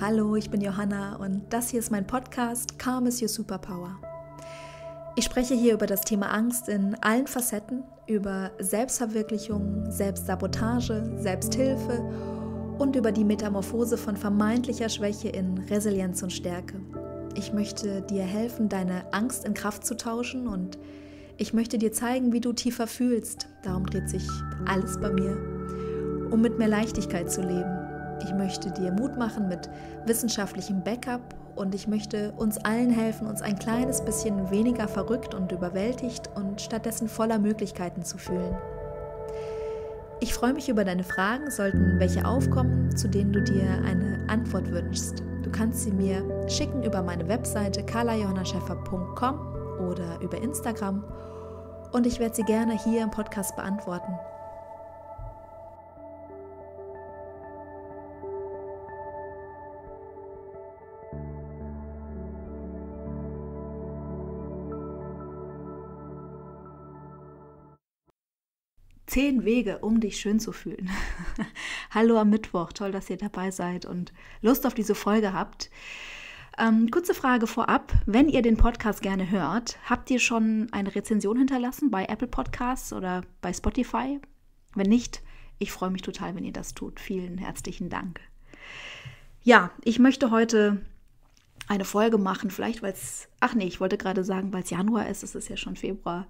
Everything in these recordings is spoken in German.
Hallo, ich bin Johanna und das hier ist mein Podcast Calm is Your Superpower. Ich spreche hier über das Thema Angst in allen Facetten, über Selbstverwirklichung, Selbstsabotage, Selbsthilfe und über die Metamorphose von vermeintlicher Schwäche in Resilienz und Stärke. Ich möchte dir helfen, deine Angst in Kraft zu tauschen und ich möchte dir zeigen, wie du tiefer fühlst. Darum dreht sich alles bei mir, um mit mehr Leichtigkeit zu leben ich möchte dir Mut machen mit wissenschaftlichem Backup und ich möchte uns allen helfen, uns ein kleines bisschen weniger verrückt und überwältigt und stattdessen voller Möglichkeiten zu fühlen. Ich freue mich über deine Fragen, sollten welche aufkommen, zu denen du dir eine Antwort wünschst. Du kannst sie mir schicken über meine Webseite karlajohannascheffer.com oder über Instagram und ich werde sie gerne hier im Podcast beantworten. Zehn Wege, um dich schön zu fühlen. Hallo am Mittwoch, toll, dass ihr dabei seid und Lust auf diese Folge habt. Ähm, kurze Frage vorab, wenn ihr den Podcast gerne hört, habt ihr schon eine Rezension hinterlassen bei Apple Podcasts oder bei Spotify? Wenn nicht, ich freue mich total, wenn ihr das tut. Vielen herzlichen Dank. Ja, ich möchte heute eine Folge machen, vielleicht weil es, ach nee, ich wollte gerade sagen, weil es Januar ist, es ist ja schon Februar.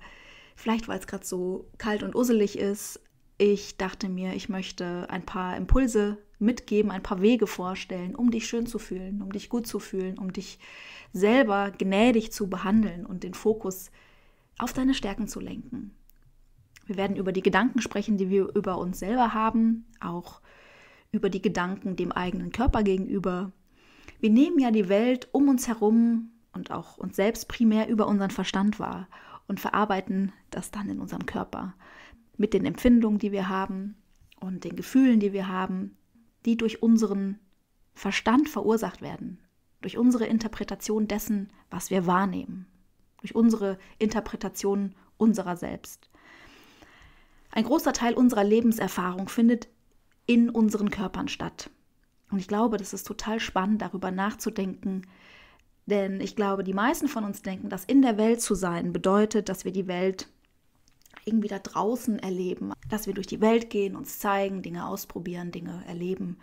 Vielleicht, weil es gerade so kalt und uselig ist. Ich dachte mir, ich möchte ein paar Impulse mitgeben, ein paar Wege vorstellen, um dich schön zu fühlen, um dich gut zu fühlen, um dich selber gnädig zu behandeln und den Fokus auf deine Stärken zu lenken. Wir werden über die Gedanken sprechen, die wir über uns selber haben, auch über die Gedanken dem eigenen Körper gegenüber. Wir nehmen ja die Welt um uns herum und auch uns selbst primär über unseren Verstand wahr und verarbeiten das dann in unserem Körper mit den Empfindungen, die wir haben und den Gefühlen, die wir haben, die durch unseren Verstand verursacht werden, durch unsere Interpretation dessen, was wir wahrnehmen, durch unsere Interpretation unserer selbst. Ein großer Teil unserer Lebenserfahrung findet in unseren Körpern statt. Und ich glaube, das ist total spannend, darüber nachzudenken, denn ich glaube, die meisten von uns denken, dass in der Welt zu sein bedeutet, dass wir die Welt irgendwie da draußen erleben, dass wir durch die Welt gehen, uns zeigen, Dinge ausprobieren, Dinge erleben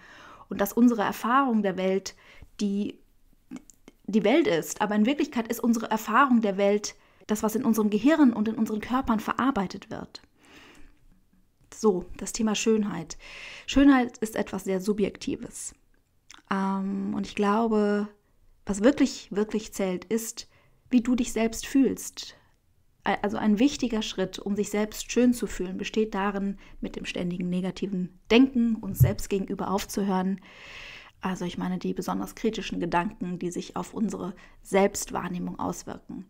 und dass unsere Erfahrung der Welt die die Welt ist, aber in Wirklichkeit ist unsere Erfahrung der Welt das, was in unserem Gehirn und in unseren Körpern verarbeitet wird. So, das Thema Schönheit. Schönheit ist etwas sehr Subjektives. Ähm, und ich glaube, was wirklich, wirklich zählt, ist, wie du dich selbst fühlst. Also ein wichtiger Schritt, um sich selbst schön zu fühlen, besteht darin, mit dem ständigen negativen Denken uns selbst gegenüber aufzuhören. Also ich meine die besonders kritischen Gedanken, die sich auf unsere Selbstwahrnehmung auswirken.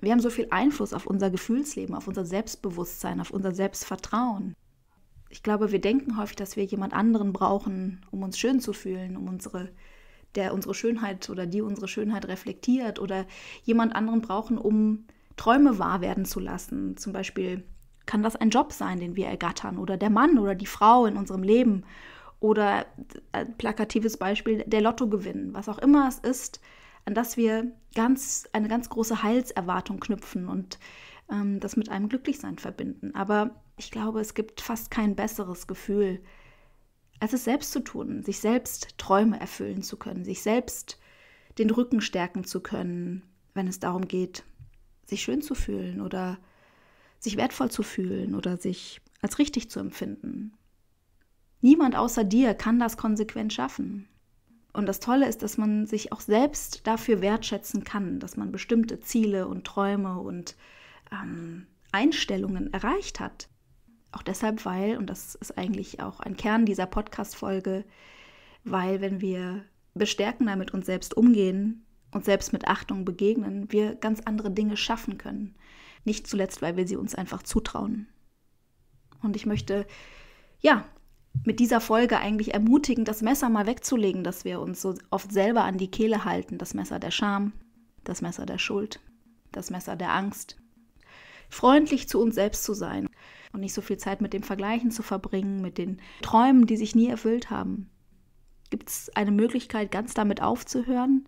Wir haben so viel Einfluss auf unser Gefühlsleben, auf unser Selbstbewusstsein, auf unser Selbstvertrauen. Ich glaube, wir denken häufig, dass wir jemand anderen brauchen, um uns schön zu fühlen, um unsere der unsere Schönheit oder die unsere Schönheit reflektiert oder jemand anderen brauchen, um Träume wahr werden zu lassen. Zum Beispiel kann das ein Job sein, den wir ergattern oder der Mann oder die Frau in unserem Leben oder äh, plakatives Beispiel der Lotto gewinnen, was auch immer es ist, an das wir ganz eine ganz große Heilserwartung knüpfen und ähm, das mit einem Glücklichsein verbinden. Aber ich glaube, es gibt fast kein besseres Gefühl, als es selbst zu tun, sich selbst Träume erfüllen zu können, sich selbst den Rücken stärken zu können, wenn es darum geht, sich schön zu fühlen oder sich wertvoll zu fühlen oder sich als richtig zu empfinden. Niemand außer dir kann das konsequent schaffen. Und das Tolle ist, dass man sich auch selbst dafür wertschätzen kann, dass man bestimmte Ziele und Träume und ähm, Einstellungen erreicht hat. Auch deshalb, weil, und das ist eigentlich auch ein Kern dieser Podcast-Folge, weil, wenn wir bestärkender mit uns selbst umgehen, und selbst mit Achtung begegnen, wir ganz andere Dinge schaffen können. Nicht zuletzt, weil wir sie uns einfach zutrauen. Und ich möchte, ja, mit dieser Folge eigentlich ermutigen, das Messer mal wegzulegen, dass wir uns so oft selber an die Kehle halten. Das Messer der Scham, das Messer der Schuld, das Messer der Angst. Freundlich zu uns selbst zu sein und nicht so viel Zeit mit dem Vergleichen zu verbringen, mit den Träumen, die sich nie erfüllt haben. Gibt es eine Möglichkeit, ganz damit aufzuhören?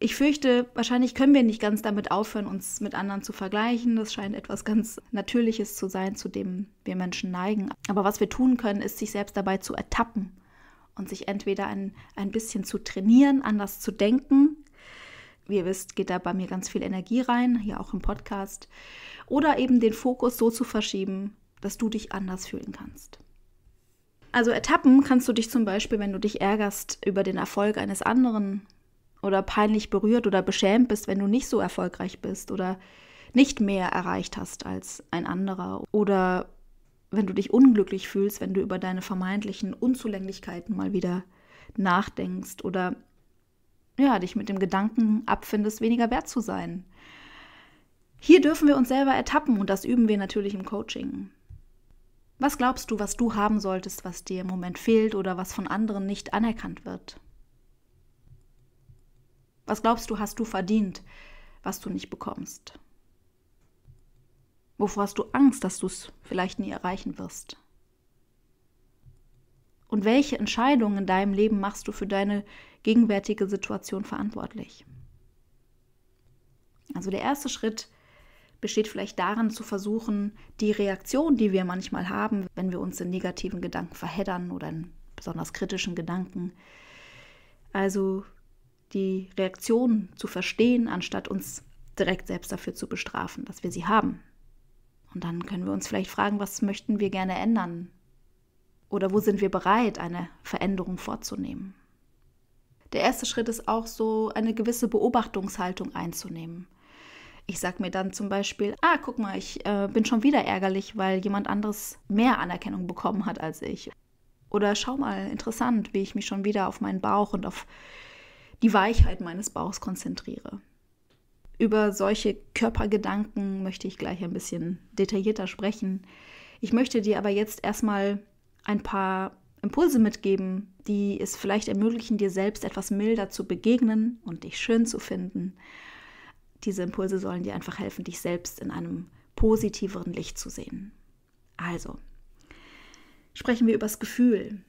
Ich fürchte, wahrscheinlich können wir nicht ganz damit aufhören, uns mit anderen zu vergleichen. Das scheint etwas ganz Natürliches zu sein, zu dem wir Menschen neigen. Aber was wir tun können, ist, sich selbst dabei zu ertappen und sich entweder ein, ein bisschen zu trainieren, anders zu denken, wie ihr wisst, geht da bei mir ganz viel Energie rein, hier auch im Podcast. Oder eben den Fokus so zu verschieben, dass du dich anders fühlen kannst. Also Etappen kannst du dich zum Beispiel, wenn du dich ärgerst über den Erfolg eines anderen oder peinlich berührt oder beschämt bist, wenn du nicht so erfolgreich bist oder nicht mehr erreicht hast als ein anderer oder wenn du dich unglücklich fühlst, wenn du über deine vermeintlichen Unzulänglichkeiten mal wieder nachdenkst oder ja, dich mit dem Gedanken abfindest, weniger wert zu sein. Hier dürfen wir uns selber ertappen und das üben wir natürlich im Coaching. Was glaubst du, was du haben solltest, was dir im Moment fehlt oder was von anderen nicht anerkannt wird? Was glaubst du, hast du verdient, was du nicht bekommst? Wovor hast du Angst, dass du es vielleicht nie erreichen wirst? Und welche Entscheidungen in deinem Leben machst du für deine gegenwärtige Situation verantwortlich. Also der erste Schritt besteht vielleicht darin zu versuchen, die Reaktion, die wir manchmal haben, wenn wir uns in negativen Gedanken verheddern oder in besonders kritischen Gedanken, also die Reaktion zu verstehen, anstatt uns direkt selbst dafür zu bestrafen, dass wir sie haben. Und dann können wir uns vielleicht fragen, was möchten wir gerne ändern? Oder wo sind wir bereit, eine Veränderung vorzunehmen? Der erste Schritt ist auch so, eine gewisse Beobachtungshaltung einzunehmen. Ich sage mir dann zum Beispiel, ah, guck mal, ich äh, bin schon wieder ärgerlich, weil jemand anderes mehr Anerkennung bekommen hat als ich. Oder schau mal, interessant, wie ich mich schon wieder auf meinen Bauch und auf die Weichheit meines Bauchs konzentriere. Über solche Körpergedanken möchte ich gleich ein bisschen detaillierter sprechen. Ich möchte dir aber jetzt erstmal ein paar Impulse mitgeben, die es vielleicht ermöglichen, dir selbst etwas milder zu begegnen und dich schön zu finden. Diese Impulse sollen dir einfach helfen, dich selbst in einem positiveren Licht zu sehen. Also, sprechen wir über das Gefühl.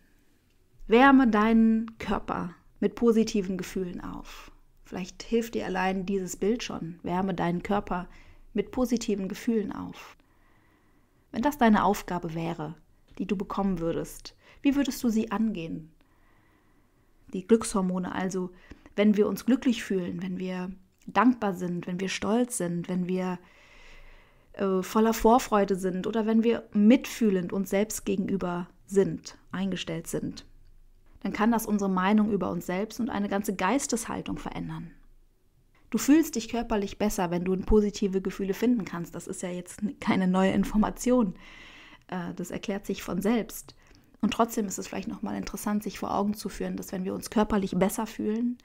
Wärme deinen Körper mit positiven Gefühlen auf. Vielleicht hilft dir allein dieses Bild schon. Wärme deinen Körper mit positiven Gefühlen auf. Wenn das deine Aufgabe wäre, die du bekommen würdest, wie würdest du sie angehen? Die Glückshormone also, wenn wir uns glücklich fühlen, wenn wir dankbar sind, wenn wir stolz sind, wenn wir äh, voller Vorfreude sind oder wenn wir mitfühlend uns selbst gegenüber sind, eingestellt sind, dann kann das unsere Meinung über uns selbst und eine ganze Geisteshaltung verändern. Du fühlst dich körperlich besser, wenn du positive Gefühle finden kannst. Das ist ja jetzt keine neue Information. Äh, das erklärt sich von selbst. Und trotzdem ist es vielleicht nochmal interessant, sich vor Augen zu führen, dass wenn wir uns körperlich besser fühlen,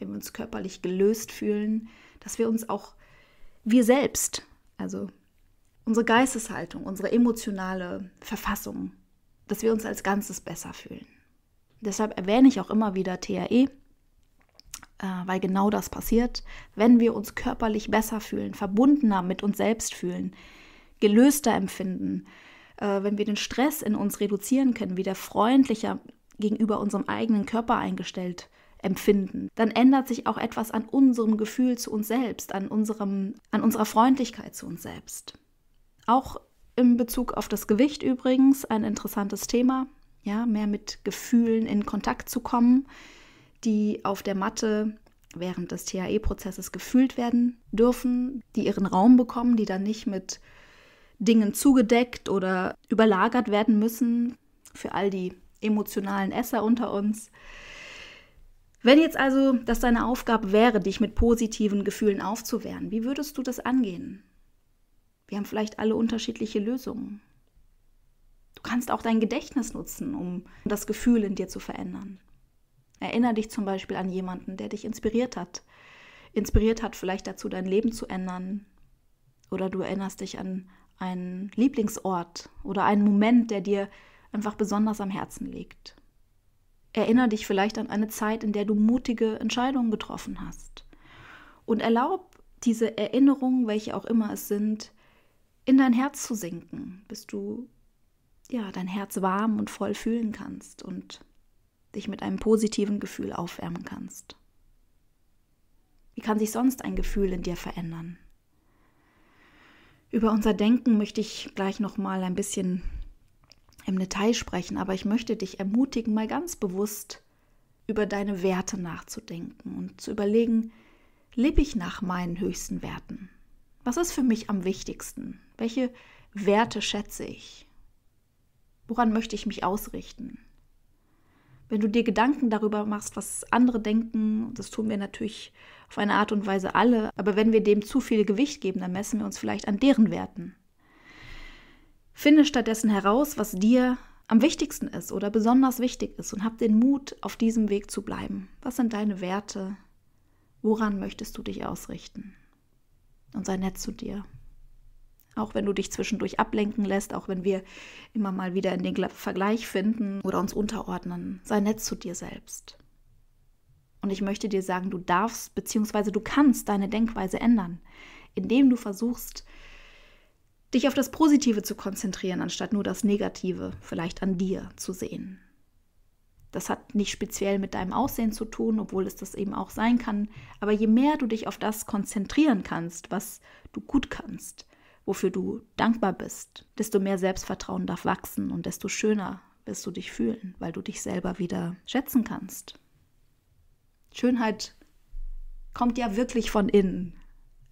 wenn wir uns körperlich gelöst fühlen, dass wir uns auch wir selbst, also unsere Geisteshaltung, unsere emotionale Verfassung, dass wir uns als Ganzes besser fühlen. Deshalb erwähne ich auch immer wieder TAE, äh, weil genau das passiert. Wenn wir uns körperlich besser fühlen, verbundener mit uns selbst fühlen, gelöster empfinden, äh, wenn wir den Stress in uns reduzieren können, wieder freundlicher gegenüber unserem eigenen Körper eingestellt empfinden, dann ändert sich auch etwas an unserem Gefühl zu uns selbst, an, unserem, an unserer Freundlichkeit zu uns selbst. Auch in Bezug auf das Gewicht übrigens ein interessantes Thema, ja, mehr mit Gefühlen in Kontakt zu kommen, die auf der Matte während des THE-Prozesses gefühlt werden dürfen, die ihren Raum bekommen, die dann nicht mit Dingen zugedeckt oder überlagert werden müssen für all die emotionalen Esser unter uns. Wenn jetzt also das deine Aufgabe wäre, dich mit positiven Gefühlen aufzuwehren, wie würdest du das angehen? Wir haben vielleicht alle unterschiedliche Lösungen. Du kannst auch dein Gedächtnis nutzen, um das Gefühl in dir zu verändern. Erinnere dich zum Beispiel an jemanden, der dich inspiriert hat. Inspiriert hat vielleicht dazu, dein Leben zu ändern. Oder du erinnerst dich an einen Lieblingsort oder einen Moment, der dir einfach besonders am Herzen liegt. Erinnere dich vielleicht an eine Zeit, in der du mutige Entscheidungen getroffen hast. Und erlaub diese Erinnerungen, welche auch immer es sind, in dein Herz zu sinken, bis du ja, dein Herz warm und voll fühlen kannst und dich mit einem positiven Gefühl aufwärmen kannst. Wie kann sich sonst ein Gefühl in dir verändern? Über unser Denken möchte ich gleich noch mal ein bisschen im Detail sprechen, aber ich möchte dich ermutigen, mal ganz bewusst über deine Werte nachzudenken und zu überlegen, lebe ich nach meinen höchsten Werten? Was ist für mich am wichtigsten? Welche Werte schätze ich? Woran möchte ich mich ausrichten? Wenn du dir Gedanken darüber machst, was andere denken, das tun wir natürlich auf eine Art und Weise alle, aber wenn wir dem zu viel Gewicht geben, dann messen wir uns vielleicht an deren Werten. Finde stattdessen heraus, was dir am wichtigsten ist oder besonders wichtig ist und hab den Mut, auf diesem Weg zu bleiben. Was sind deine Werte? Woran möchtest du dich ausrichten? Und sei nett zu dir. Auch wenn du dich zwischendurch ablenken lässt, auch wenn wir immer mal wieder in den Vergleich finden oder uns unterordnen, sei nett zu dir selbst. Und ich möchte dir sagen, du darfst bzw. du kannst deine Denkweise ändern, indem du versuchst, dich auf das Positive zu konzentrieren, anstatt nur das Negative vielleicht an dir zu sehen. Das hat nicht speziell mit deinem Aussehen zu tun, obwohl es das eben auch sein kann. Aber je mehr du dich auf das konzentrieren kannst, was du gut kannst, wofür du dankbar bist, desto mehr Selbstvertrauen darf wachsen und desto schöner wirst du dich fühlen, weil du dich selber wieder schätzen kannst. Schönheit kommt ja wirklich von innen.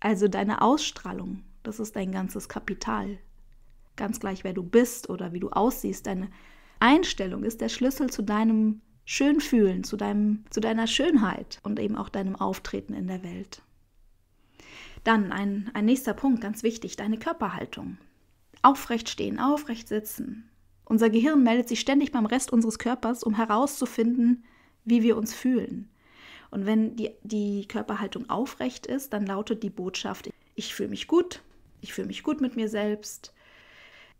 Also deine Ausstrahlung, das ist dein ganzes Kapital. Ganz gleich, wer du bist oder wie du aussiehst, deine Einstellung ist der Schlüssel zu deinem Schönfühlen, zu, deinem, zu deiner Schönheit und eben auch deinem Auftreten in der Welt. Dann ein, ein nächster Punkt, ganz wichtig, deine Körperhaltung. Aufrecht stehen, aufrecht sitzen. Unser Gehirn meldet sich ständig beim Rest unseres Körpers, um herauszufinden, wie wir uns fühlen. Und wenn die, die Körperhaltung aufrecht ist, dann lautet die Botschaft, ich fühle mich gut, ich fühle mich gut mit mir selbst.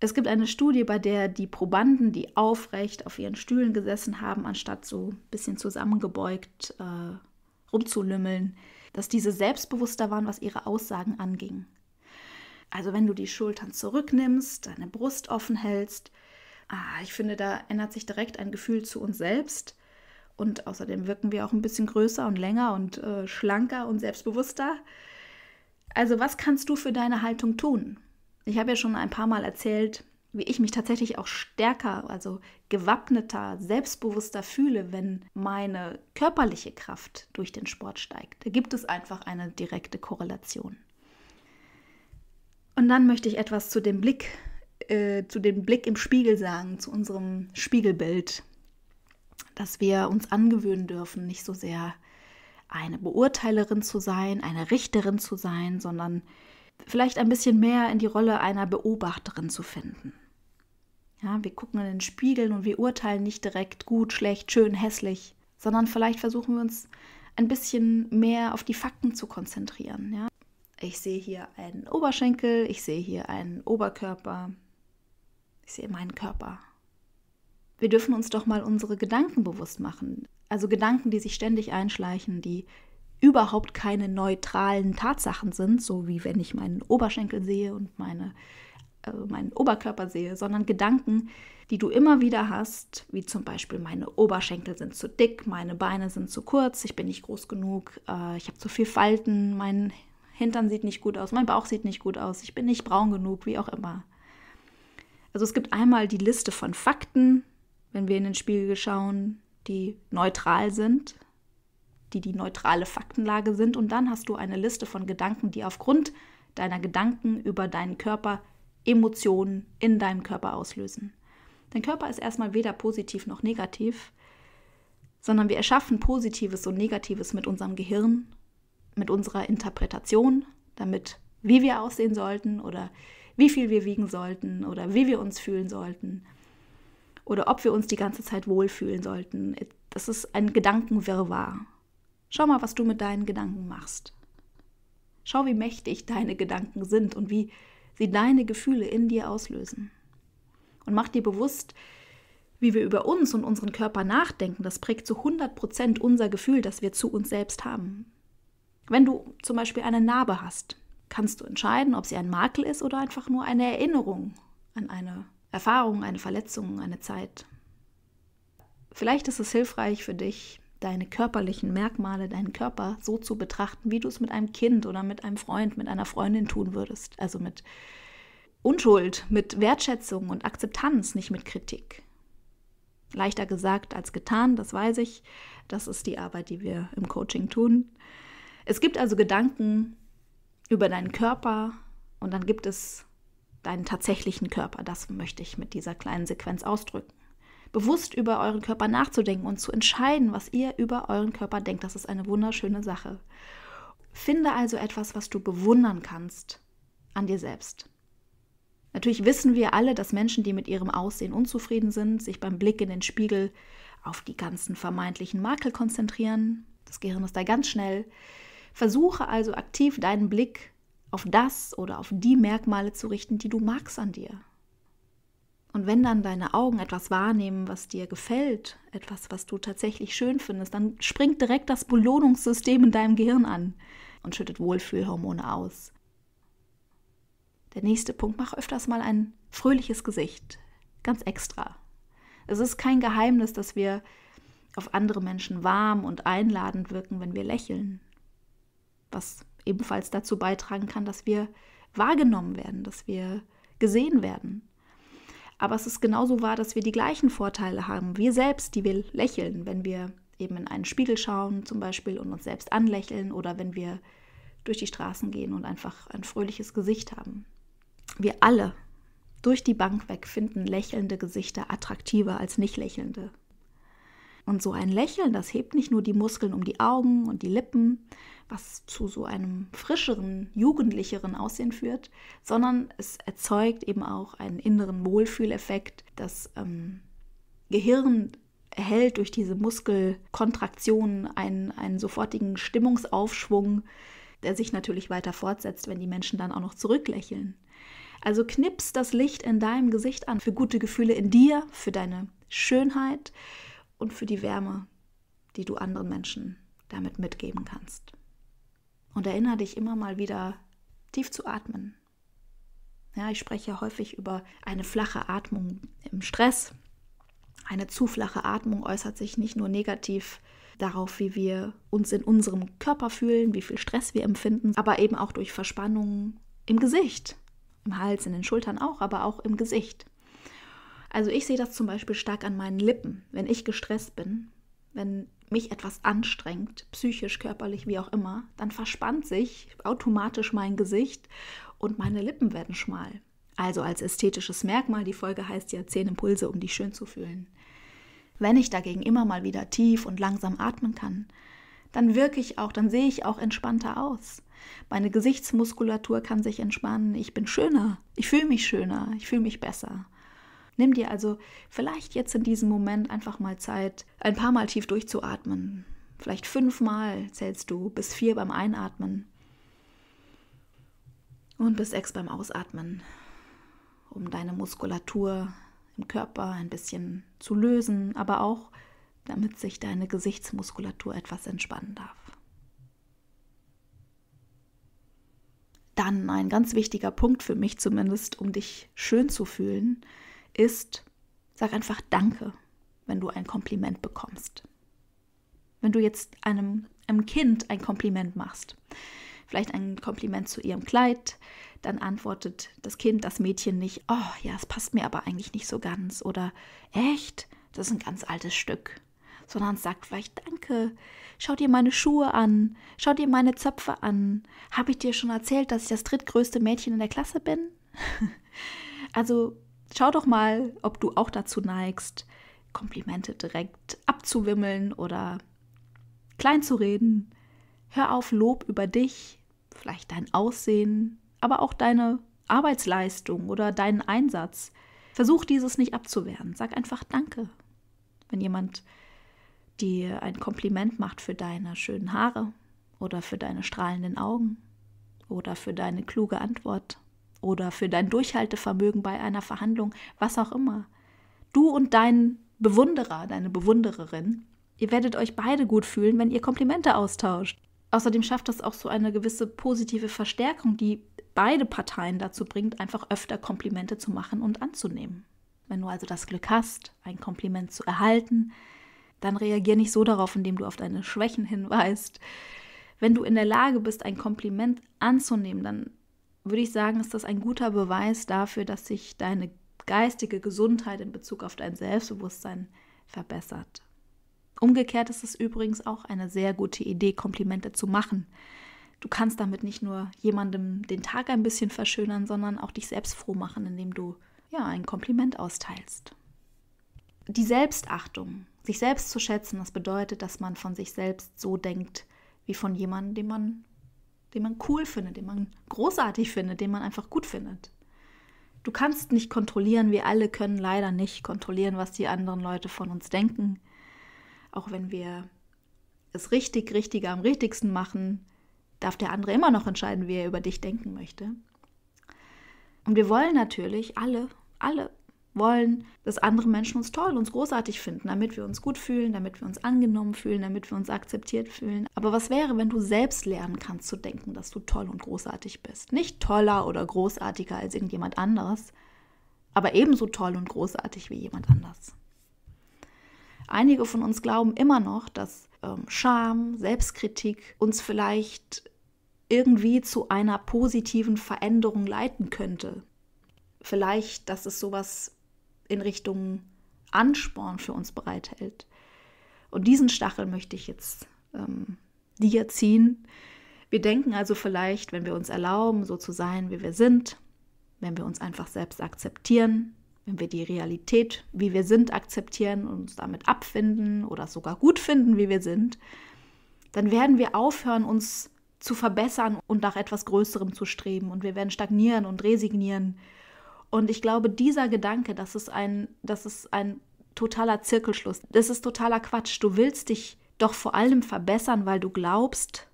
Es gibt eine Studie, bei der die Probanden, die aufrecht auf ihren Stühlen gesessen haben, anstatt so ein bisschen zusammengebeugt äh, rumzulümmeln, dass diese selbstbewusster waren, was ihre Aussagen anging. Also wenn du die Schultern zurücknimmst, deine Brust offen hältst, ah, ich finde, da ändert sich direkt ein Gefühl zu uns selbst. Und außerdem wirken wir auch ein bisschen größer und länger und äh, schlanker und selbstbewusster. Also was kannst du für deine Haltung tun? Ich habe ja schon ein paar Mal erzählt, wie ich mich tatsächlich auch stärker, also gewappneter, selbstbewusster fühle, wenn meine körperliche Kraft durch den Sport steigt. Da gibt es einfach eine direkte Korrelation. Und dann möchte ich etwas zu dem Blick, äh, zu dem Blick im Spiegel sagen, zu unserem Spiegelbild dass wir uns angewöhnen dürfen, nicht so sehr eine Beurteilerin zu sein, eine Richterin zu sein, sondern vielleicht ein bisschen mehr in die Rolle einer Beobachterin zu finden. Ja, wir gucken in den Spiegeln und wir urteilen nicht direkt gut, schlecht, schön, hässlich, sondern vielleicht versuchen wir uns ein bisschen mehr auf die Fakten zu konzentrieren. Ja? Ich sehe hier einen Oberschenkel, ich sehe hier einen Oberkörper, ich sehe meinen Körper wir dürfen uns doch mal unsere Gedanken bewusst machen. Also Gedanken, die sich ständig einschleichen, die überhaupt keine neutralen Tatsachen sind, so wie wenn ich meinen Oberschenkel sehe und meine, äh, meinen Oberkörper sehe, sondern Gedanken, die du immer wieder hast, wie zum Beispiel meine Oberschenkel sind zu dick, meine Beine sind zu kurz, ich bin nicht groß genug, äh, ich habe zu viel Falten, mein Hintern sieht nicht gut aus, mein Bauch sieht nicht gut aus, ich bin nicht braun genug, wie auch immer. Also es gibt einmal die Liste von Fakten, wenn wir in den Spiegel schauen, die neutral sind, die die neutrale Faktenlage sind. Und dann hast du eine Liste von Gedanken, die aufgrund deiner Gedanken über deinen Körper Emotionen in deinem Körper auslösen. Dein Körper ist erstmal weder positiv noch negativ, sondern wir erschaffen Positives und Negatives mit unserem Gehirn, mit unserer Interpretation, damit wie wir aussehen sollten oder wie viel wir wiegen sollten oder wie wir uns fühlen sollten oder ob wir uns die ganze Zeit wohlfühlen sollten. Das ist ein Gedankenwirrwarr. Schau mal, was du mit deinen Gedanken machst. Schau, wie mächtig deine Gedanken sind und wie sie deine Gefühle in dir auslösen. Und mach dir bewusst, wie wir über uns und unseren Körper nachdenken, das prägt zu 100 Prozent unser Gefühl, das wir zu uns selbst haben. Wenn du zum Beispiel eine Narbe hast, kannst du entscheiden, ob sie ein Makel ist oder einfach nur eine Erinnerung an eine Erfahrung, eine Verletzung, eine Zeit. Vielleicht ist es hilfreich für dich, deine körperlichen Merkmale, deinen Körper so zu betrachten, wie du es mit einem Kind oder mit einem Freund, mit einer Freundin tun würdest. Also mit Unschuld, mit Wertschätzung und Akzeptanz, nicht mit Kritik. Leichter gesagt als getan, das weiß ich. Das ist die Arbeit, die wir im Coaching tun. Es gibt also Gedanken über deinen Körper und dann gibt es deinen tatsächlichen Körper. Das möchte ich mit dieser kleinen Sequenz ausdrücken. Bewusst über euren Körper nachzudenken und zu entscheiden, was ihr über euren Körper denkt, das ist eine wunderschöne Sache. Finde also etwas, was du bewundern kannst an dir selbst. Natürlich wissen wir alle, dass Menschen, die mit ihrem Aussehen unzufrieden sind, sich beim Blick in den Spiegel auf die ganzen vermeintlichen Makel konzentrieren. Das Gehirn ist da ganz schnell. Versuche also aktiv deinen Blick auf das oder auf die Merkmale zu richten, die du magst an dir. Und wenn dann deine Augen etwas wahrnehmen, was dir gefällt, etwas, was du tatsächlich schön findest, dann springt direkt das Belohnungssystem in deinem Gehirn an und schüttet Wohlfühlhormone aus. Der nächste Punkt, mach öfters mal ein fröhliches Gesicht, ganz extra. Es ist kein Geheimnis, dass wir auf andere Menschen warm und einladend wirken, wenn wir lächeln. Was ebenfalls dazu beitragen kann, dass wir wahrgenommen werden, dass wir gesehen werden. Aber es ist genauso wahr, dass wir die gleichen Vorteile haben. Wir selbst, die wir lächeln, wenn wir eben in einen Spiegel schauen zum Beispiel und uns selbst anlächeln oder wenn wir durch die Straßen gehen und einfach ein fröhliches Gesicht haben. Wir alle durch die Bank weg finden lächelnde Gesichter attraktiver als nicht lächelnde. Und so ein Lächeln, das hebt nicht nur die Muskeln um die Augen und die Lippen, was zu so einem frischeren, jugendlicheren Aussehen führt, sondern es erzeugt eben auch einen inneren Wohlfühleffekt. Das ähm, Gehirn erhält durch diese Muskelkontraktion einen, einen sofortigen Stimmungsaufschwung, der sich natürlich weiter fortsetzt, wenn die Menschen dann auch noch zurücklächeln. Also knips das Licht in deinem Gesicht an für gute Gefühle in dir, für deine Schönheit, und für die Wärme, die du anderen Menschen damit mitgeben kannst. Und erinnere dich immer mal wieder, tief zu atmen. Ja, ich spreche häufig über eine flache Atmung im Stress. Eine zu flache Atmung äußert sich nicht nur negativ darauf, wie wir uns in unserem Körper fühlen, wie viel Stress wir empfinden, aber eben auch durch Verspannungen im Gesicht, im Hals, in den Schultern auch, aber auch im Gesicht. Also ich sehe das zum Beispiel stark an meinen Lippen. Wenn ich gestresst bin, wenn mich etwas anstrengt, psychisch, körperlich, wie auch immer, dann verspannt sich automatisch mein Gesicht und meine Lippen werden schmal. Also als ästhetisches Merkmal, die Folge heißt ja 10 Impulse, um dich schön zu fühlen. Wenn ich dagegen immer mal wieder tief und langsam atmen kann, dann wirke ich auch, dann sehe ich auch entspannter aus. Meine Gesichtsmuskulatur kann sich entspannen, ich bin schöner, ich fühle mich schöner, ich fühle mich besser. Nimm dir also vielleicht jetzt in diesem Moment einfach mal Zeit, ein paar Mal tief durchzuatmen. Vielleicht fünfmal zählst du bis vier beim Einatmen und bis sechs beim Ausatmen, um deine Muskulatur im Körper ein bisschen zu lösen, aber auch damit sich deine Gesichtsmuskulatur etwas entspannen darf. Dann ein ganz wichtiger Punkt für mich zumindest, um dich schön zu fühlen, ist, sag einfach Danke, wenn du ein Kompliment bekommst. Wenn du jetzt einem, einem Kind ein Kompliment machst, vielleicht ein Kompliment zu ihrem Kleid, dann antwortet das Kind, das Mädchen nicht, oh ja, es passt mir aber eigentlich nicht so ganz oder echt, das ist ein ganz altes Stück, sondern sagt vielleicht Danke, schau dir meine Schuhe an, schau dir meine Zöpfe an, habe ich dir schon erzählt, dass ich das drittgrößte Mädchen in der Klasse bin? also Schau doch mal, ob du auch dazu neigst, Komplimente direkt abzuwimmeln oder klein zu reden. Hör auf Lob über dich, vielleicht dein Aussehen, aber auch deine Arbeitsleistung oder deinen Einsatz. Versuch dieses nicht abzuwehren. Sag einfach Danke. Wenn jemand dir ein Kompliment macht für deine schönen Haare oder für deine strahlenden Augen oder für deine kluge Antwort oder für dein Durchhaltevermögen bei einer Verhandlung, was auch immer. Du und dein Bewunderer, deine Bewundererin, ihr werdet euch beide gut fühlen, wenn ihr Komplimente austauscht. Außerdem schafft das auch so eine gewisse positive Verstärkung, die beide Parteien dazu bringt, einfach öfter Komplimente zu machen und anzunehmen. Wenn du also das Glück hast, ein Kompliment zu erhalten, dann reagier nicht so darauf, indem du auf deine Schwächen hinweist. Wenn du in der Lage bist, ein Kompliment anzunehmen, dann würde ich sagen, ist das ein guter Beweis dafür, dass sich deine geistige Gesundheit in Bezug auf dein Selbstbewusstsein verbessert. Umgekehrt ist es übrigens auch eine sehr gute Idee, Komplimente zu machen. Du kannst damit nicht nur jemandem den Tag ein bisschen verschönern, sondern auch dich selbst froh machen, indem du ja ein Kompliment austeilst. Die Selbstachtung, sich selbst zu schätzen, das bedeutet, dass man von sich selbst so denkt wie von jemandem, den man den man cool findet, den man großartig findet, den man einfach gut findet. Du kannst nicht kontrollieren, wir alle können leider nicht kontrollieren, was die anderen Leute von uns denken. Auch wenn wir es richtig, richtiger am richtigsten machen, darf der andere immer noch entscheiden, wie er über dich denken möchte. Und wir wollen natürlich alle, alle wollen, dass andere Menschen uns toll, uns großartig finden, damit wir uns gut fühlen, damit wir uns angenommen fühlen, damit wir uns akzeptiert fühlen. Aber was wäre, wenn du selbst lernen kannst zu denken, dass du toll und großartig bist? Nicht toller oder großartiger als irgendjemand anderes, aber ebenso toll und großartig wie jemand anders. Einige von uns glauben immer noch, dass ähm, Scham, Selbstkritik uns vielleicht irgendwie zu einer positiven Veränderung leiten könnte. Vielleicht, dass es sowas in Richtung Ansporn für uns bereithält. Und diesen Stachel möchte ich jetzt ähm, dir ziehen. Wir denken also vielleicht, wenn wir uns erlauben, so zu sein, wie wir sind, wenn wir uns einfach selbst akzeptieren, wenn wir die Realität, wie wir sind, akzeptieren und uns damit abfinden oder sogar gut finden, wie wir sind, dann werden wir aufhören, uns zu verbessern und nach etwas Größerem zu streben und wir werden stagnieren und resignieren und ich glaube, dieser Gedanke, das ist ein, das ist ein totaler Zirkelschluss. Das ist totaler Quatsch. Du willst dich doch vor allem verbessern, weil du glaubst,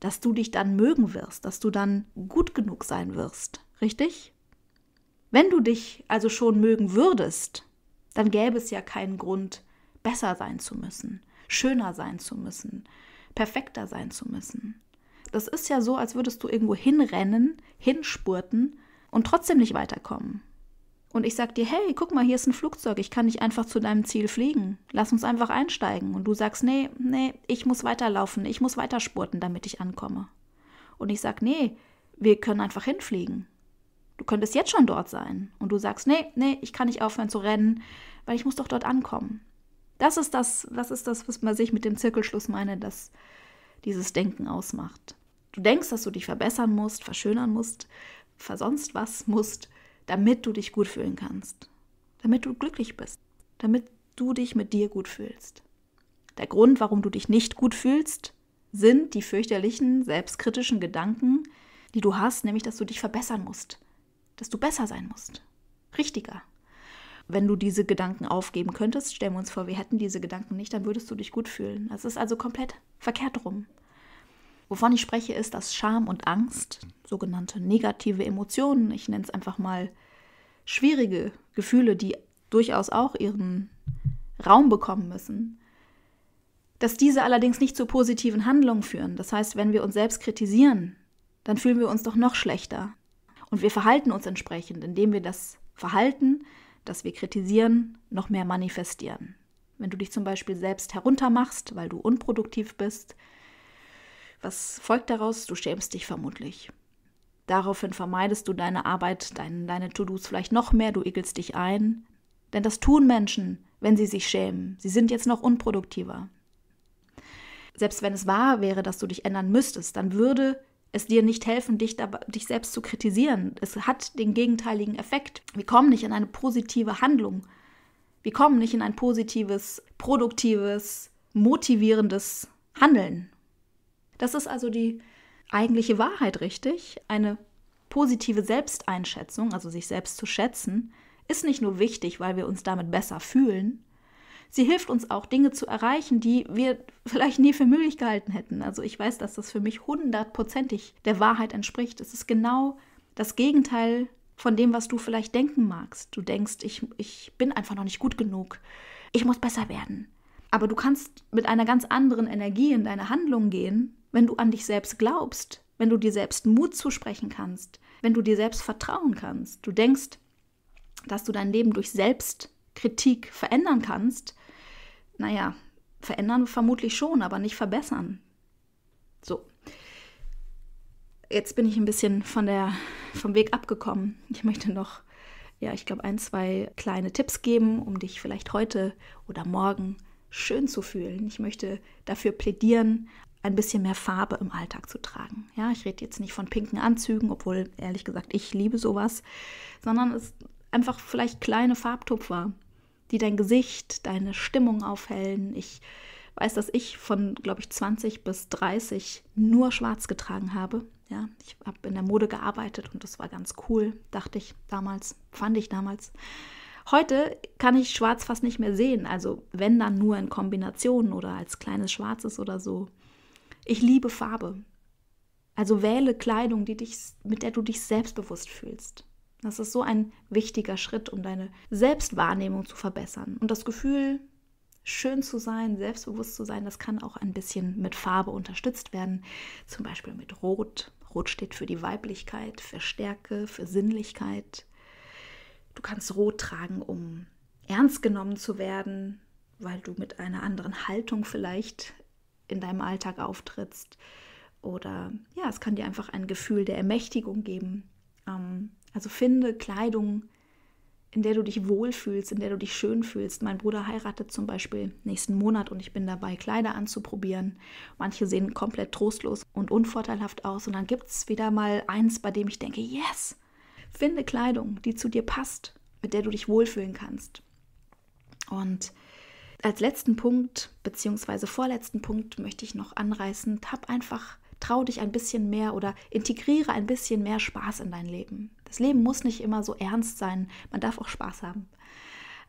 dass du dich dann mögen wirst, dass du dann gut genug sein wirst. Richtig? Wenn du dich also schon mögen würdest, dann gäbe es ja keinen Grund, besser sein zu müssen, schöner sein zu müssen, perfekter sein zu müssen. Das ist ja so, als würdest du irgendwo hinrennen, hinspurten und trotzdem nicht weiterkommen. Und ich sag dir, hey, guck mal, hier ist ein Flugzeug, ich kann nicht einfach zu deinem Ziel fliegen. Lass uns einfach einsteigen. Und du sagst, nee, nee, ich muss weiterlaufen, ich muss weiterspurten, damit ich ankomme. Und ich sag, nee, wir können einfach hinfliegen. Du könntest jetzt schon dort sein. Und du sagst, nee, nee, ich kann nicht aufhören zu rennen, weil ich muss doch dort ankommen. Das ist das, das ist das, was man sich mit dem Zirkelschluss meine, dass dieses Denken ausmacht. Du denkst, dass du dich verbessern musst, verschönern musst, versonst was musst, damit du dich gut fühlen kannst, damit du glücklich bist, damit du dich mit dir gut fühlst. Der Grund, warum du dich nicht gut fühlst, sind die fürchterlichen, selbstkritischen Gedanken, die du hast, nämlich dass du dich verbessern musst, dass du besser sein musst, richtiger. Wenn du diese Gedanken aufgeben könntest, stellen wir uns vor, wir hätten diese Gedanken nicht, dann würdest du dich gut fühlen. Das ist also komplett verkehrt rum. Wovon ich spreche, ist, dass Scham und Angst, sogenannte negative Emotionen, ich nenne es einfach mal schwierige Gefühle, die durchaus auch ihren Raum bekommen müssen, dass diese allerdings nicht zu positiven Handlungen führen. Das heißt, wenn wir uns selbst kritisieren, dann fühlen wir uns doch noch schlechter. Und wir verhalten uns entsprechend, indem wir das Verhalten, das wir kritisieren, noch mehr manifestieren. Wenn du dich zum Beispiel selbst heruntermachst, weil du unproduktiv bist, was folgt daraus? Du schämst dich vermutlich. Daraufhin vermeidest du deine Arbeit, dein, deine To-Dos vielleicht noch mehr, du ekelst dich ein. Denn das tun Menschen, wenn sie sich schämen. Sie sind jetzt noch unproduktiver. Selbst wenn es wahr wäre, dass du dich ändern müsstest, dann würde es dir nicht helfen, dich, dabei, dich selbst zu kritisieren. Es hat den gegenteiligen Effekt. Wir kommen nicht in eine positive Handlung. Wir kommen nicht in ein positives, produktives, motivierendes Handeln. Das ist also die eigentliche Wahrheit, richtig? Eine positive Selbsteinschätzung, also sich selbst zu schätzen, ist nicht nur wichtig, weil wir uns damit besser fühlen, sie hilft uns auch, Dinge zu erreichen, die wir vielleicht nie für möglich gehalten hätten. Also ich weiß, dass das für mich hundertprozentig der Wahrheit entspricht. Es ist genau das Gegenteil von dem, was du vielleicht denken magst. Du denkst, ich, ich bin einfach noch nicht gut genug. Ich muss besser werden. Aber du kannst mit einer ganz anderen Energie in deine Handlung gehen wenn du an dich selbst glaubst, wenn du dir selbst Mut zusprechen kannst, wenn du dir selbst vertrauen kannst, du denkst, dass du dein Leben durch Selbstkritik verändern kannst, naja, verändern vermutlich schon, aber nicht verbessern. So. Jetzt bin ich ein bisschen von der, vom Weg abgekommen. Ich möchte noch, ja, ich glaube, ein, zwei kleine Tipps geben, um dich vielleicht heute oder morgen schön zu fühlen. Ich möchte dafür plädieren, ein bisschen mehr Farbe im Alltag zu tragen. Ja, ich rede jetzt nicht von pinken Anzügen, obwohl ehrlich gesagt ich liebe sowas, sondern es einfach vielleicht kleine Farbtupfer, die dein Gesicht, deine Stimmung aufhellen. Ich weiß, dass ich von, glaube ich, 20 bis 30 nur schwarz getragen habe. Ja, ich habe in der Mode gearbeitet und das war ganz cool, dachte ich damals, fand ich damals. Heute kann ich schwarz fast nicht mehr sehen, also wenn dann nur in Kombinationen oder als kleines Schwarzes oder so. Ich liebe Farbe. Also wähle Kleidung, die dich, mit der du dich selbstbewusst fühlst. Das ist so ein wichtiger Schritt, um deine Selbstwahrnehmung zu verbessern. Und das Gefühl, schön zu sein, selbstbewusst zu sein, das kann auch ein bisschen mit Farbe unterstützt werden. Zum Beispiel mit Rot. Rot steht für die Weiblichkeit, für Stärke, für Sinnlichkeit. Du kannst Rot tragen, um ernst genommen zu werden, weil du mit einer anderen Haltung vielleicht in deinem Alltag auftrittst. Oder ja, es kann dir einfach ein Gefühl der Ermächtigung geben. Ähm, also finde Kleidung, in der du dich wohlfühlst, in der du dich schön fühlst. Mein Bruder heiratet zum Beispiel nächsten Monat und ich bin dabei, Kleider anzuprobieren. Manche sehen komplett trostlos und unvorteilhaft aus und dann gibt es wieder mal eins, bei dem ich denke, yes, finde Kleidung, die zu dir passt, mit der du dich wohlfühlen kannst. Und als letzten Punkt beziehungsweise vorletzten Punkt möchte ich noch anreißen, hab einfach trau dich ein bisschen mehr oder integriere ein bisschen mehr Spaß in dein Leben. Das Leben muss nicht immer so ernst sein, man darf auch Spaß haben.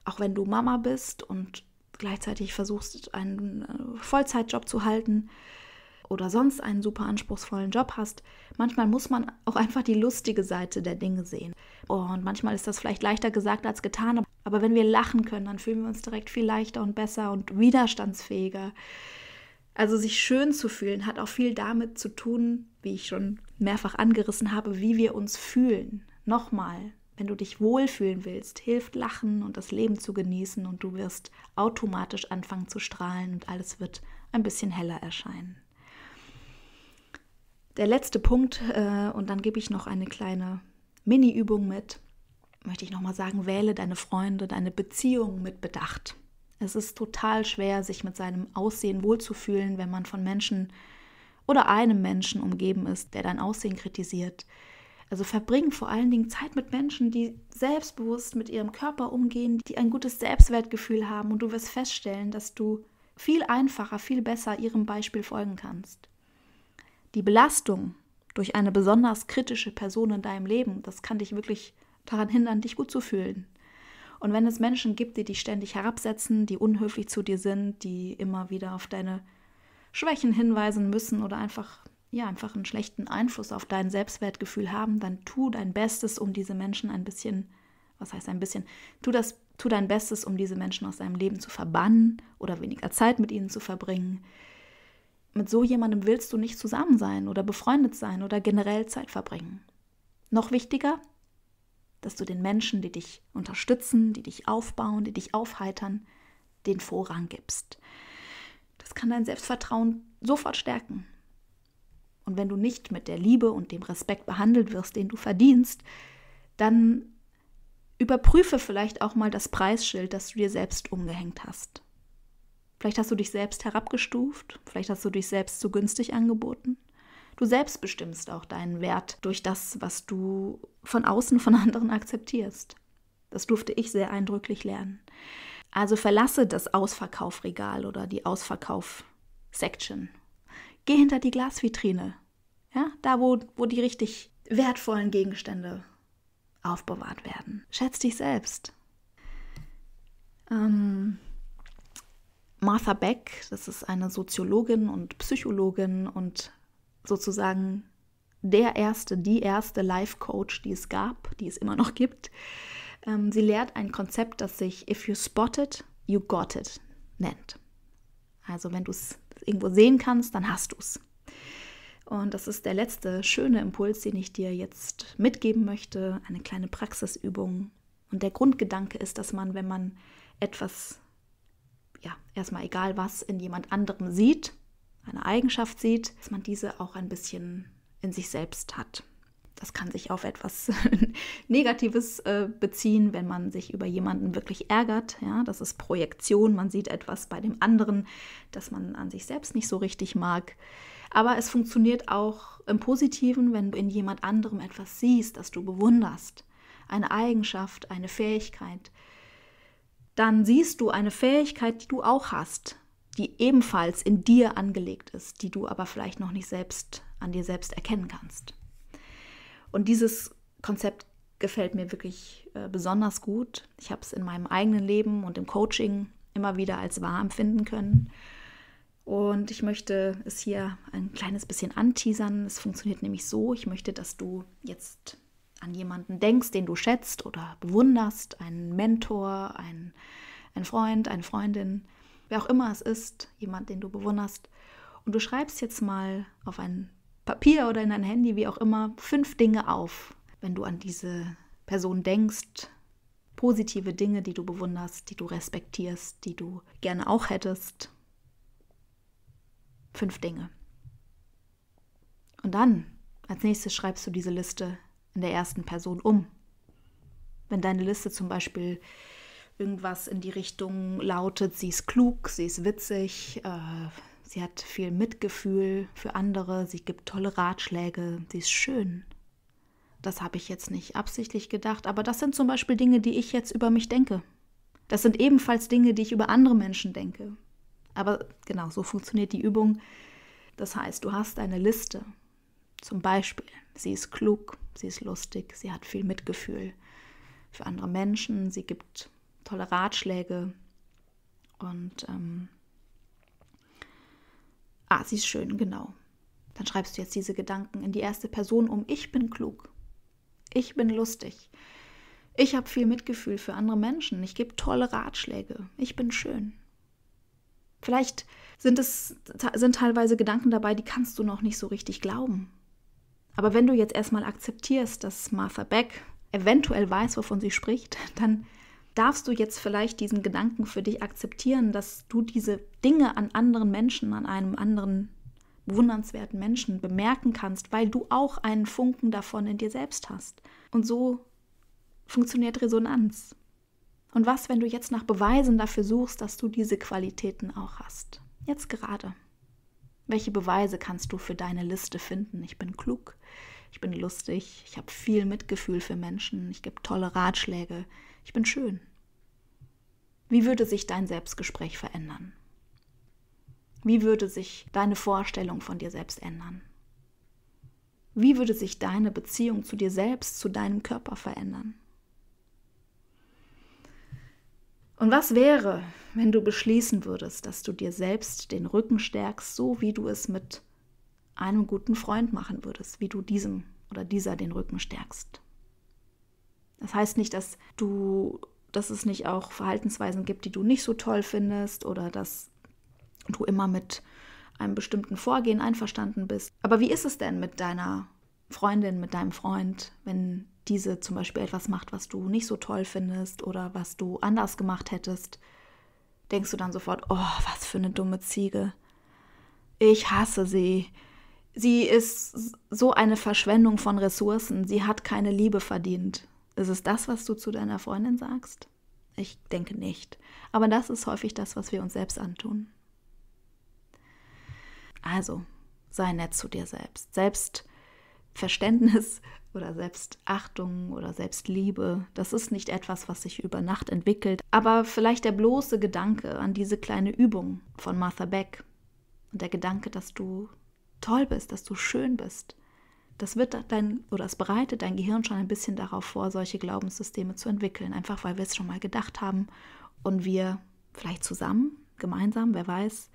Auch wenn du Mama bist und gleichzeitig versuchst, einen äh, Vollzeitjob zu halten oder sonst einen super anspruchsvollen Job hast, manchmal muss man auch einfach die lustige Seite der Dinge sehen. Und manchmal ist das vielleicht leichter gesagt als getan, aber wenn wir lachen können, dann fühlen wir uns direkt viel leichter und besser und widerstandsfähiger. Also sich schön zu fühlen hat auch viel damit zu tun, wie ich schon mehrfach angerissen habe, wie wir uns fühlen. Nochmal, wenn du dich wohlfühlen willst, hilft Lachen und das Leben zu genießen und du wirst automatisch anfangen zu strahlen und alles wird ein bisschen heller erscheinen. Der letzte Punkt, äh, und dann gebe ich noch eine kleine Mini-Übung mit, möchte ich nochmal sagen, wähle deine Freunde, deine Beziehungen mit Bedacht. Es ist total schwer, sich mit seinem Aussehen wohlzufühlen, wenn man von Menschen oder einem Menschen umgeben ist, der dein Aussehen kritisiert. Also verbring vor allen Dingen Zeit mit Menschen, die selbstbewusst mit ihrem Körper umgehen, die ein gutes Selbstwertgefühl haben und du wirst feststellen, dass du viel einfacher, viel besser ihrem Beispiel folgen kannst. Die Belastung durch eine besonders kritische Person in deinem Leben, das kann dich wirklich daran hindern, dich gut zu fühlen. Und wenn es Menschen gibt, die dich ständig herabsetzen, die unhöflich zu dir sind, die immer wieder auf deine Schwächen hinweisen müssen oder einfach ja einfach einen schlechten Einfluss auf dein Selbstwertgefühl haben, dann tu dein Bestes, um diese Menschen ein bisschen, was heißt ein bisschen, tu das tu dein Bestes, um diese Menschen aus deinem Leben zu verbannen oder weniger Zeit mit ihnen zu verbringen. Mit so jemandem willst du nicht zusammen sein oder befreundet sein oder generell Zeit verbringen. Noch wichtiger, dass du den Menschen, die dich unterstützen, die dich aufbauen, die dich aufheitern, den Vorrang gibst. Das kann dein Selbstvertrauen sofort stärken. Und wenn du nicht mit der Liebe und dem Respekt behandelt wirst, den du verdienst, dann überprüfe vielleicht auch mal das Preisschild, das du dir selbst umgehängt hast. Vielleicht hast du dich selbst herabgestuft, vielleicht hast du dich selbst zu günstig angeboten. Du selbst bestimmst auch deinen Wert durch das, was du von außen von anderen akzeptierst. Das durfte ich sehr eindrücklich lernen. Also verlasse das Ausverkaufregal oder die Ausverkauf-Section. Geh hinter die Glasvitrine. Ja, da, wo, wo die richtig wertvollen Gegenstände aufbewahrt werden. Schätz dich selbst. Ähm, Martha Beck, das ist eine Soziologin und Psychologin und sozusagen der erste, die erste Life-Coach, die es gab, die es immer noch gibt. Ähm, sie lehrt ein Konzept, das sich If You Spot It, You Got It nennt. Also wenn du es irgendwo sehen kannst, dann hast du es. Und das ist der letzte schöne Impuls, den ich dir jetzt mitgeben möchte, eine kleine Praxisübung. Und der Grundgedanke ist, dass man, wenn man etwas, ja, erstmal egal was, in jemand anderem sieht, eine Eigenschaft sieht, dass man diese auch ein bisschen in sich selbst hat. Das kann sich auf etwas Negatives äh, beziehen, wenn man sich über jemanden wirklich ärgert. Ja, das ist Projektion. Man sieht etwas bei dem anderen, das man an sich selbst nicht so richtig mag. Aber es funktioniert auch im Positiven, wenn du in jemand anderem etwas siehst, das du bewunderst. Eine Eigenschaft, eine Fähigkeit. Dann siehst du eine Fähigkeit, die du auch hast die ebenfalls in dir angelegt ist, die du aber vielleicht noch nicht selbst an dir selbst erkennen kannst. Und dieses Konzept gefällt mir wirklich äh, besonders gut. Ich habe es in meinem eigenen Leben und im Coaching immer wieder als wahr empfinden können. Und ich möchte es hier ein kleines bisschen anteasern. Es funktioniert nämlich so, ich möchte, dass du jetzt an jemanden denkst, den du schätzt oder bewunderst, einen Mentor, einen, einen Freund, eine Freundin, wer auch immer es ist, jemand, den du bewunderst. Und du schreibst jetzt mal auf ein Papier oder in dein Handy, wie auch immer, fünf Dinge auf, wenn du an diese Person denkst. Positive Dinge, die du bewunderst, die du respektierst, die du gerne auch hättest. Fünf Dinge. Und dann, als nächstes, schreibst du diese Liste in der ersten Person um. Wenn deine Liste zum Beispiel Irgendwas in die Richtung lautet, sie ist klug, sie ist witzig, äh, sie hat viel Mitgefühl für andere, sie gibt tolle Ratschläge, sie ist schön. Das habe ich jetzt nicht absichtlich gedacht, aber das sind zum Beispiel Dinge, die ich jetzt über mich denke. Das sind ebenfalls Dinge, die ich über andere Menschen denke. Aber genau, so funktioniert die Übung. Das heißt, du hast eine Liste. Zum Beispiel, sie ist klug, sie ist lustig, sie hat viel Mitgefühl für andere Menschen, sie gibt tolle Ratschläge. Und ähm, ah, sie ist schön, genau. Dann schreibst du jetzt diese Gedanken in die erste Person um. Ich bin klug. Ich bin lustig. Ich habe viel Mitgefühl für andere Menschen. Ich gebe tolle Ratschläge. Ich bin schön. Vielleicht sind es sind teilweise Gedanken dabei, die kannst du noch nicht so richtig glauben. Aber wenn du jetzt erstmal akzeptierst, dass Martha Beck eventuell weiß, wovon sie spricht, dann darfst du jetzt vielleicht diesen Gedanken für dich akzeptieren, dass du diese Dinge an anderen Menschen, an einem anderen bewundernswerten Menschen bemerken kannst, weil du auch einen Funken davon in dir selbst hast. Und so funktioniert Resonanz. Und was, wenn du jetzt nach Beweisen dafür suchst, dass du diese Qualitäten auch hast? Jetzt gerade. Welche Beweise kannst du für deine Liste finden? Ich bin klug, ich bin lustig, ich habe viel Mitgefühl für Menschen, ich gebe tolle Ratschläge, ich bin schön. Wie würde sich dein Selbstgespräch verändern? Wie würde sich deine Vorstellung von dir selbst ändern? Wie würde sich deine Beziehung zu dir selbst, zu deinem Körper verändern? Und was wäre, wenn du beschließen würdest, dass du dir selbst den Rücken stärkst, so wie du es mit einem guten Freund machen würdest, wie du diesem oder dieser den Rücken stärkst? Das heißt nicht, dass du, dass es nicht auch Verhaltensweisen gibt, die du nicht so toll findest oder dass du immer mit einem bestimmten Vorgehen einverstanden bist. Aber wie ist es denn mit deiner Freundin, mit deinem Freund, wenn diese zum Beispiel etwas macht, was du nicht so toll findest oder was du anders gemacht hättest? Denkst du dann sofort, oh, was für eine dumme Ziege. Ich hasse sie. Sie ist so eine Verschwendung von Ressourcen. Sie hat keine Liebe verdient. Ist es das, was du zu deiner Freundin sagst? Ich denke nicht. Aber das ist häufig das, was wir uns selbst antun. Also, sei nett zu dir selbst. Selbstverständnis oder Selbstachtung oder Selbstliebe, das ist nicht etwas, was sich über Nacht entwickelt. Aber vielleicht der bloße Gedanke an diese kleine Übung von Martha Beck und der Gedanke, dass du toll bist, dass du schön bist, das wird dein oder es bereitet dein Gehirn schon ein bisschen darauf vor, solche Glaubenssysteme zu entwickeln, einfach weil wir es schon mal gedacht haben und wir vielleicht zusammen, gemeinsam, wer weiß,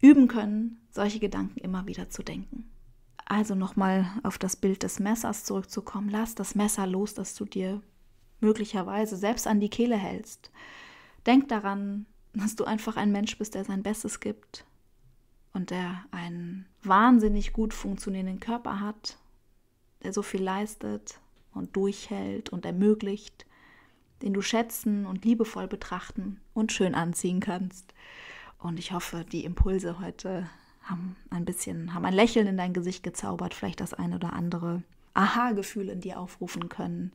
üben können, solche Gedanken immer wieder zu denken. Also nochmal auf das Bild des Messers zurückzukommen. Lass das Messer los, das du dir möglicherweise selbst an die Kehle hältst. Denk daran, dass du einfach ein Mensch bist, der sein Bestes gibt und der einen wahnsinnig gut funktionierenden Körper hat der so viel leistet und durchhält und ermöglicht, den du schätzen und liebevoll betrachten und schön anziehen kannst. Und ich hoffe, die Impulse heute haben ein bisschen, haben ein Lächeln in dein Gesicht gezaubert, vielleicht das eine oder andere Aha-Gefühl in dir aufrufen können.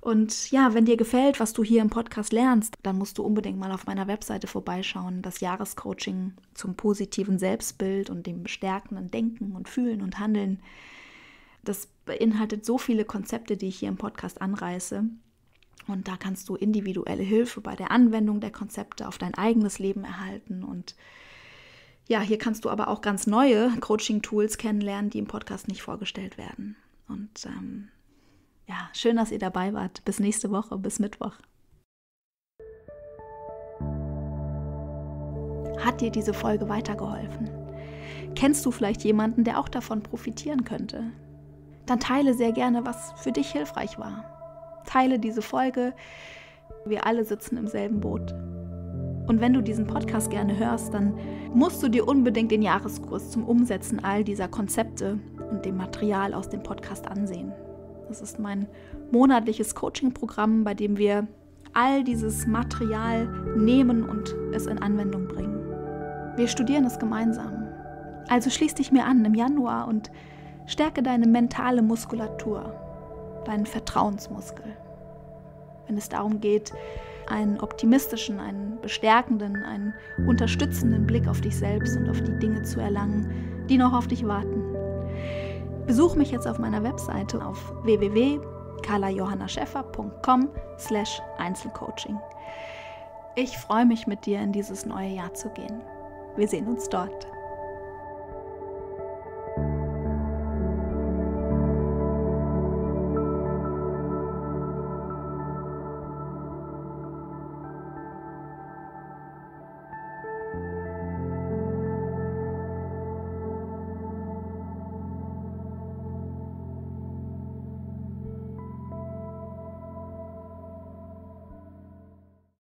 Und ja, wenn dir gefällt, was du hier im Podcast lernst, dann musst du unbedingt mal auf meiner Webseite vorbeischauen. Das Jahrescoaching zum positiven Selbstbild und dem bestärkenden Denken und Fühlen und Handeln das beinhaltet so viele Konzepte, die ich hier im Podcast anreiße. Und da kannst du individuelle Hilfe bei der Anwendung der Konzepte auf dein eigenes Leben erhalten. Und ja, hier kannst du aber auch ganz neue Coaching-Tools kennenlernen, die im Podcast nicht vorgestellt werden. Und ähm, ja, schön, dass ihr dabei wart. Bis nächste Woche, bis Mittwoch. Hat dir diese Folge weitergeholfen? Kennst du vielleicht jemanden, der auch davon profitieren könnte? dann teile sehr gerne, was für dich hilfreich war. Teile diese Folge. Wir alle sitzen im selben Boot. Und wenn du diesen Podcast gerne hörst, dann musst du dir unbedingt den Jahreskurs zum Umsetzen all dieser Konzepte und dem Material aus dem Podcast ansehen. Das ist mein monatliches Coaching-Programm, bei dem wir all dieses Material nehmen und es in Anwendung bringen. Wir studieren es gemeinsam. Also schließ dich mir an im Januar und Stärke deine mentale Muskulatur, deinen Vertrauensmuskel. Wenn es darum geht, einen optimistischen, einen bestärkenden, einen unterstützenden Blick auf dich selbst und auf die Dinge zu erlangen, die noch auf dich warten. Besuch mich jetzt auf meiner Webseite auf www.carlajohannascheffer.com slash Einzelcoaching. Ich freue mich, mit dir in dieses neue Jahr zu gehen. Wir sehen uns dort.